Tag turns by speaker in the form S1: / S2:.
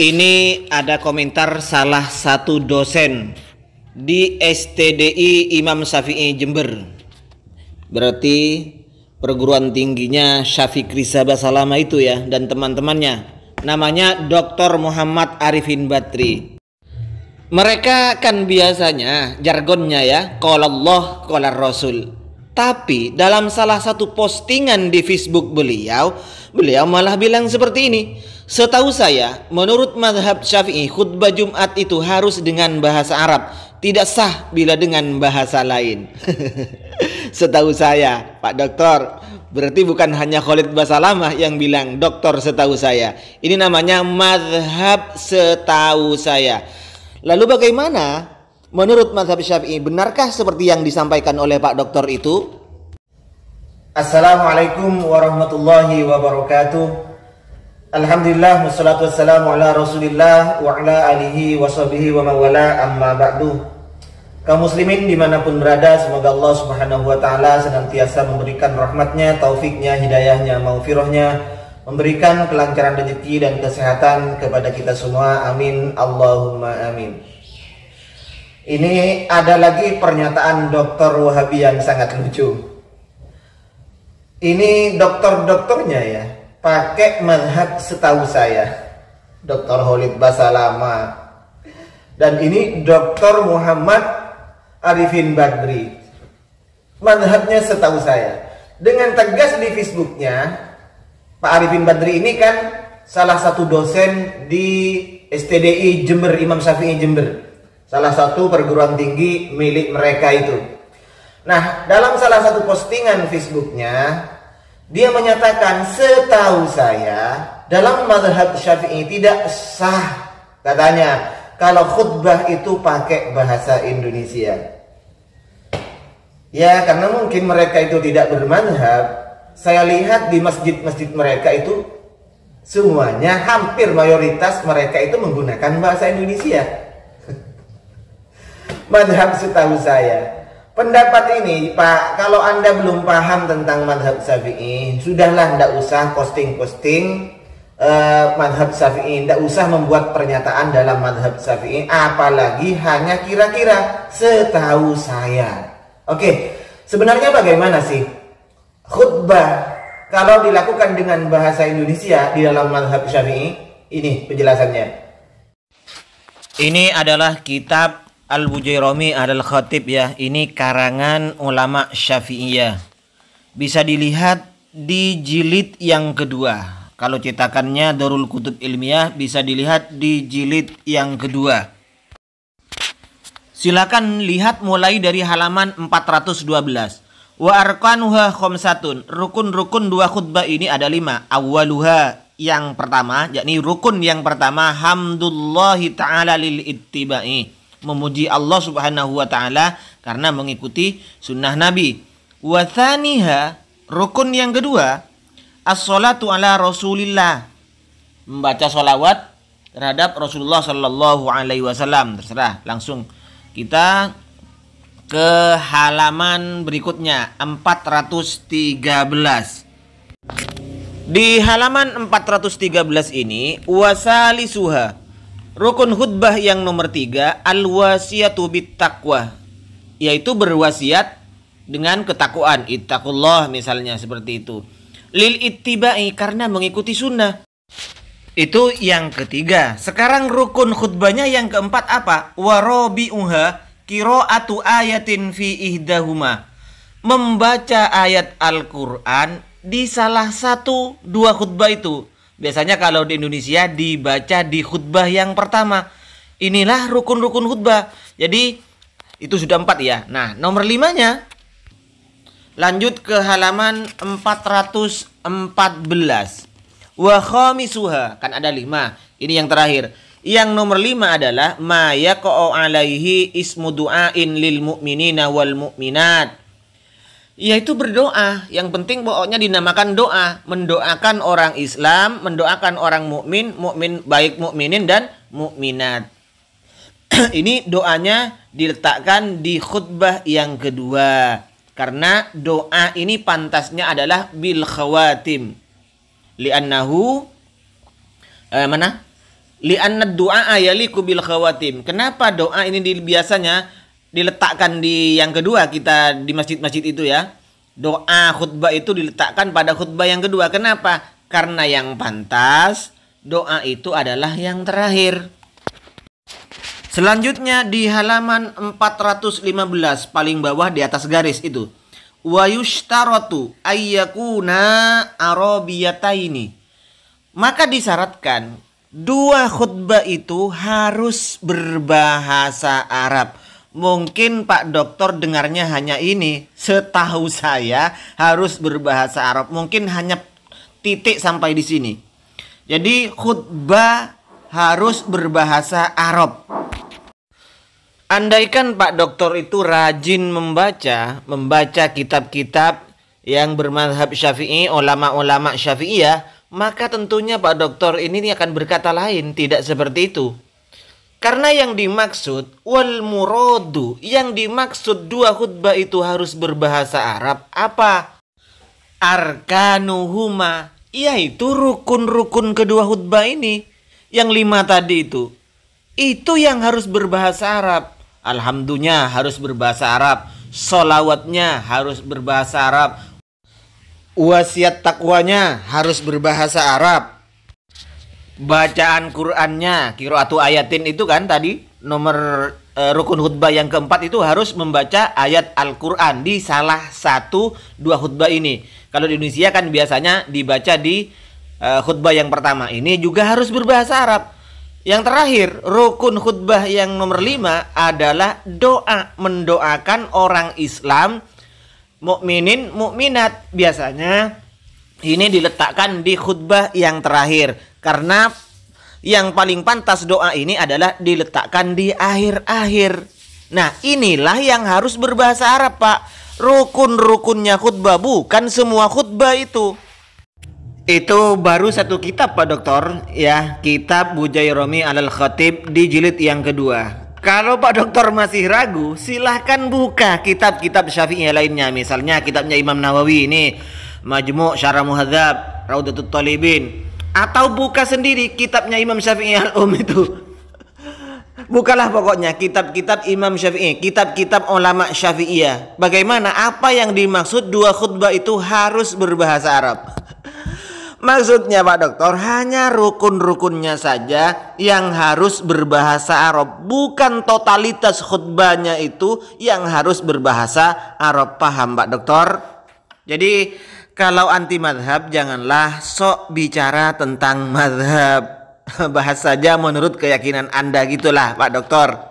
S1: Ini ada komentar salah satu dosen di STDI Imam Syafi'i Jember. Berarti perguruan tingginya Syafiq Sabah Salama itu ya dan teman-temannya. Namanya Dr. Muhammad Arifin Batri. Mereka kan biasanya jargonnya ya, kalau Allah, kalau Rasul. Tapi dalam salah satu postingan di Facebook beliau, beliau malah bilang seperti ini. Setahu saya, menurut mazhab Syafi'i, khutbah Jumat itu harus dengan bahasa Arab, tidak sah bila dengan bahasa lain. setahu saya, Pak Doktor, berarti bukan hanya Khalid Basalamah yang bilang Doktor setahu saya. Ini namanya mazhab setahu saya. Lalu bagaimana menurut mazhab Syafi'i? Benarkah seperti yang disampaikan oleh Pak Doktor itu? Assalamualaikum warahmatullahi wabarakatuh. Alhamdulillah wassalatu wassalamu ala Rasulillah wa ala alihi wa sahbihi wa mawala amma ba'du. Kaum muslimin dimanapun berada, semoga Allah Subhanahu wa taala senantiasa memberikan rahmatnya, taufiknya, hidayahnya, maufirohnya, memberikan kelancaran rezeki dan kesehatan kepada kita semua. Amin. Allahumma amin. Ini ada lagi pernyataan Dr. Wahabi yang sangat lucu. Ini dokter-dokternya ya pakai manhat setahu saya Dr. Holid Basalama dan ini Dr. Muhammad Arifin Badri manhatnya setahu saya dengan tegas di Facebooknya Pak Arifin Badri ini kan salah satu dosen di STDI Jember Imam Syafi'i Jember salah satu perguruan tinggi milik mereka itu nah dalam salah satu postingan Facebooknya dia menyatakan setahu saya dalam mazhab Syafi'i tidak sah katanya kalau khutbah itu pakai bahasa Indonesia. Ya, karena mungkin mereka itu tidak bermanhab. Saya lihat di masjid-masjid mereka itu semuanya hampir mayoritas mereka itu menggunakan bahasa Indonesia. Madhab setahu saya Pendapat ini, Pak, kalau Anda belum paham tentang madhab Syafi'i, sudahlah tidak usah posting-posting uh, madhab Syafi'i, tidak usah membuat pernyataan dalam madhab Syafi'i, apalagi hanya kira-kira setahu saya. Oke, sebenarnya bagaimana sih khutbah kalau dilakukan dengan bahasa Indonesia di dalam madhab Syafi'i? Ini penjelasannya. Ini adalah kitab Al-Bujairami adalah khatib ya. Ini karangan ulama Syafi'iyah. Bisa dilihat di jilid yang kedua. Kalau cetakannya Darul Kutub Ilmiah bisa dilihat di jilid yang kedua. Silakan lihat mulai dari halaman 412. Wa arkanuha khomsatun. Rukun-rukun dua khutbah ini ada lima. Awaluha yang pertama, yakni rukun yang pertama. Hamdullahi ta'ala lil ittiba'i memuji Allah Subhanahu wa taala karena mengikuti sunnah Nabi. Wa rukun yang kedua as shalatu ala Rasulillah. Membaca solawat terhadap Rasulullah Shallallahu alaihi wasallam. Terserah langsung kita ke halaman berikutnya 413. Di halaman 413 ini wasali suha Rukun khutbah yang nomor tiga al bit takwa, Yaitu berwasiat dengan ketakwaan Ittaqullah misalnya seperti itu Lil ittiba'i karena mengikuti sunnah Itu yang ketiga Sekarang rukun khutbahnya yang keempat apa? kiro atu ayatin fi ihdahuma Membaca ayat Al-Quran di salah satu dua khutbah itu Biasanya kalau di Indonesia dibaca di khutbah yang pertama. Inilah rukun-rukun khutbah. Jadi itu sudah empat ya. Nah, nomor limanya lanjut ke halaman 414. Wa khamisuha kan ada lima. Ini yang terakhir. Yang nomor lima adalah ma alaihi ismu du'ain lil mu'minina wal mu'minat Ya itu berdoa. Yang penting pokoknya dinamakan doa, mendoakan orang Islam, mendoakan orang mukmin, mukmin baik mukminin dan mukminat. Ini doanya diletakkan di khutbah yang kedua. Karena doa ini pantasnya adalah bil khawatim. Li'annahu eh, mana? Li'anna du'a yaliku bil khawatim. Kenapa doa ini biasanya diletakkan di yang kedua kita di masjid-masjid itu ya. Doa khutbah itu diletakkan pada khutbah yang kedua. Kenapa? Karena yang pantas doa itu adalah yang terakhir. Selanjutnya di halaman 415 paling bawah di atas garis itu. Wa yushtaratu ayyakuna arabiyataini. Maka disyaratkan dua khutbah itu harus berbahasa Arab. Mungkin Pak Dokter dengarnya hanya ini. Setahu saya harus berbahasa Arab. Mungkin hanya titik sampai di sini. Jadi khutbah harus berbahasa Arab. Andaikan Pak Dokter itu rajin membaca, membaca kitab-kitab yang bermadhab syafi'i, ulama-ulama syafi'i ya, maka tentunya Pak Dokter ini akan berkata lain, tidak seperti itu. Karena yang dimaksud wal muradu, yang dimaksud dua khutbah itu harus berbahasa Arab apa? Arkanuhuma, yaitu rukun-rukun kedua khutbah ini. Yang lima tadi itu. Itu yang harus berbahasa Arab. Alhamdulillah harus berbahasa Arab. Solawatnya harus berbahasa Arab. Wasiat takwanya harus berbahasa Arab bacaan Qurannya kiroatu ayatin itu kan tadi nomor e, rukun khutbah yang keempat itu harus membaca ayat Al-Quran di salah satu dua khutbah ini kalau di Indonesia kan biasanya dibaca di e, khutbah yang pertama ini juga harus berbahasa Arab yang terakhir rukun khutbah yang nomor lima adalah doa mendoakan orang Islam mukminin mukminat biasanya ini diletakkan di khutbah yang terakhir karena yang paling pantas doa ini adalah diletakkan di akhir-akhir. Nah, inilah yang harus berbahasa Arab, Pak. Rukun-rukunnya khutbah bukan semua khutbah itu. Itu baru satu kitab, Pak Dokter, ya, kitab Romi Alal Khatib di jilid yang kedua. Kalau Pak Dokter masih ragu, silahkan buka kitab-kitab Syafi'i lainnya, misalnya kitabnya Imam Nawawi ini Majmu' Syarah Muhadzab, Raudatul Talibin atau buka sendiri kitabnya Imam Syafi'i Al-Um itu. Bukalah pokoknya kitab-kitab Imam Syafi'i, kitab-kitab ulama Syafi'iyah. Bagaimana apa yang dimaksud dua khutbah itu harus berbahasa Arab? Maksudnya Pak Dokter hanya rukun-rukunnya saja yang harus berbahasa Arab Bukan totalitas khutbahnya itu yang harus berbahasa Arab Paham Pak Dokter? Jadi kalau anti madhab janganlah sok bicara tentang madhab bahas saja menurut keyakinan anda gitulah pak dokter